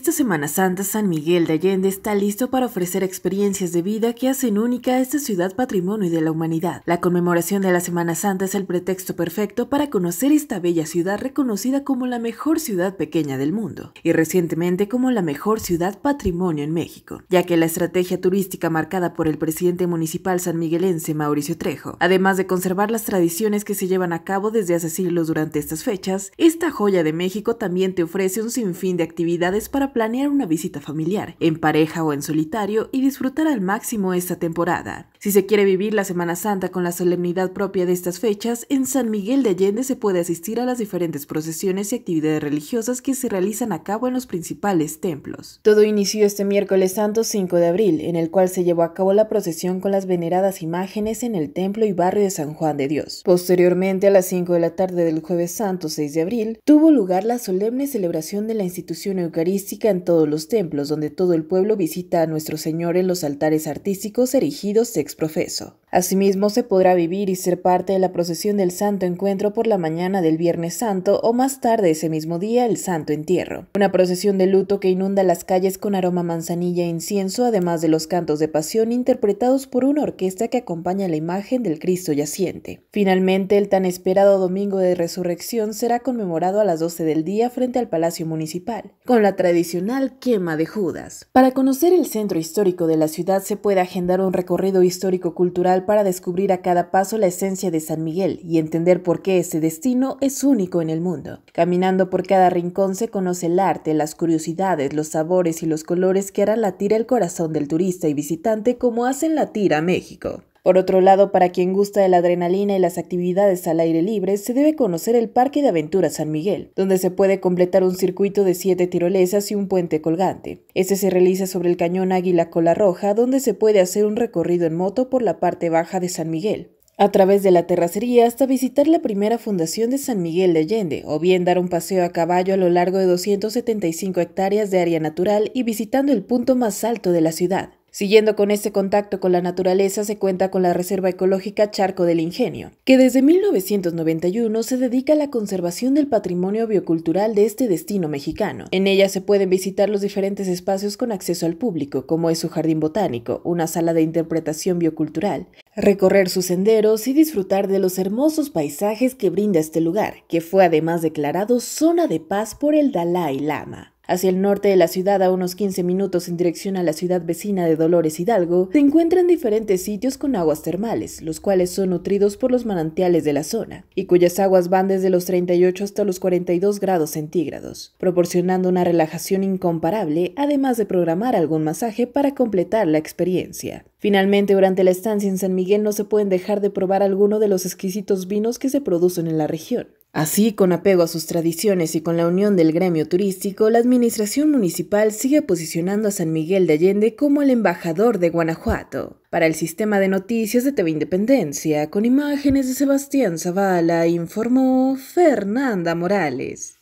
Esta Semana Santa San Miguel de Allende está listo para ofrecer experiencias de vida que hacen única a esta ciudad patrimonio de la humanidad. La conmemoración de la Semana Santa es el pretexto perfecto para conocer esta bella ciudad reconocida como la mejor ciudad pequeña del mundo y recientemente como la mejor ciudad patrimonio en México, ya que la estrategia turística marcada por el presidente municipal sanmiguelense Mauricio Trejo, además de conservar las tradiciones que se llevan a cabo desde hace siglos durante estas fechas, esta joya de México también te ofrece un sinfín de actividades para planear una visita familiar, en pareja o en solitario y disfrutar al máximo esta temporada. Si se quiere vivir la Semana Santa con la solemnidad propia de estas fechas, en San Miguel de Allende se puede asistir a las diferentes procesiones y actividades religiosas que se realizan a cabo en los principales templos. Todo inició este miércoles santo 5 de abril, en el cual se llevó a cabo la procesión con las veneradas imágenes en el templo y barrio de San Juan de Dios. Posteriormente, a las 5 de la tarde del jueves santo 6 de abril, tuvo lugar la solemne celebración de la institución eucarística en todos los templos donde todo el pueblo visita a nuestro Señor en los altares artísticos erigidos ex profeso. Asimismo, se podrá vivir y ser parte de la procesión del Santo Encuentro por la mañana del Viernes Santo o más tarde ese mismo día el Santo Entierro. Una procesión de luto que inunda las calles con aroma manzanilla e incienso, además de los cantos de pasión interpretados por una orquesta que acompaña la imagen del Cristo yaciente. Finalmente, el tan esperado Domingo de Resurrección será conmemorado a las 12 del día frente al Palacio Municipal, con la tradicional quema de Judas. Para conocer el centro histórico de la ciudad se puede agendar un recorrido histórico-cultural para descubrir a cada paso la esencia de San Miguel y entender por qué ese destino es único en el mundo. Caminando por cada rincón se conoce el arte, las curiosidades, los sabores y los colores que harán latir el corazón del turista y visitante como hacen latir a México. Por otro lado, para quien gusta de la adrenalina y las actividades al aire libre, se debe conocer el Parque de Aventura San Miguel, donde se puede completar un circuito de siete tirolesas y un puente colgante. Este se realiza sobre el cañón Águila Cola Roja, donde se puede hacer un recorrido en moto por la parte baja de San Miguel a través de la terracería hasta visitar la primera fundación de San Miguel de Allende, o bien dar un paseo a caballo a lo largo de 275 hectáreas de área natural y visitando el punto más alto de la ciudad. Siguiendo con este contacto con la naturaleza se cuenta con la Reserva Ecológica Charco del Ingenio, que desde 1991 se dedica a la conservación del patrimonio biocultural de este destino mexicano. En ella se pueden visitar los diferentes espacios con acceso al público, como es su jardín botánico, una sala de interpretación biocultural, recorrer sus senderos y disfrutar de los hermosos paisajes que brinda este lugar, que fue además declarado zona de paz por el Dalai Lama. Hacia el norte de la ciudad, a unos 15 minutos en dirección a la ciudad vecina de Dolores Hidalgo, se encuentran diferentes sitios con aguas termales, los cuales son nutridos por los manantiales de la zona, y cuyas aguas van desde los 38 hasta los 42 grados centígrados, proporcionando una relajación incomparable, además de programar algún masaje para completar la experiencia. Finalmente, durante la estancia en San Miguel no se pueden dejar de probar alguno de los exquisitos vinos que se producen en la región. Así, con apego a sus tradiciones y con la unión del gremio turístico, la Administración Municipal sigue posicionando a San Miguel de Allende como el embajador de Guanajuato. Para el sistema de noticias de TV Independencia, con imágenes de Sebastián Zavala, informó Fernanda Morales.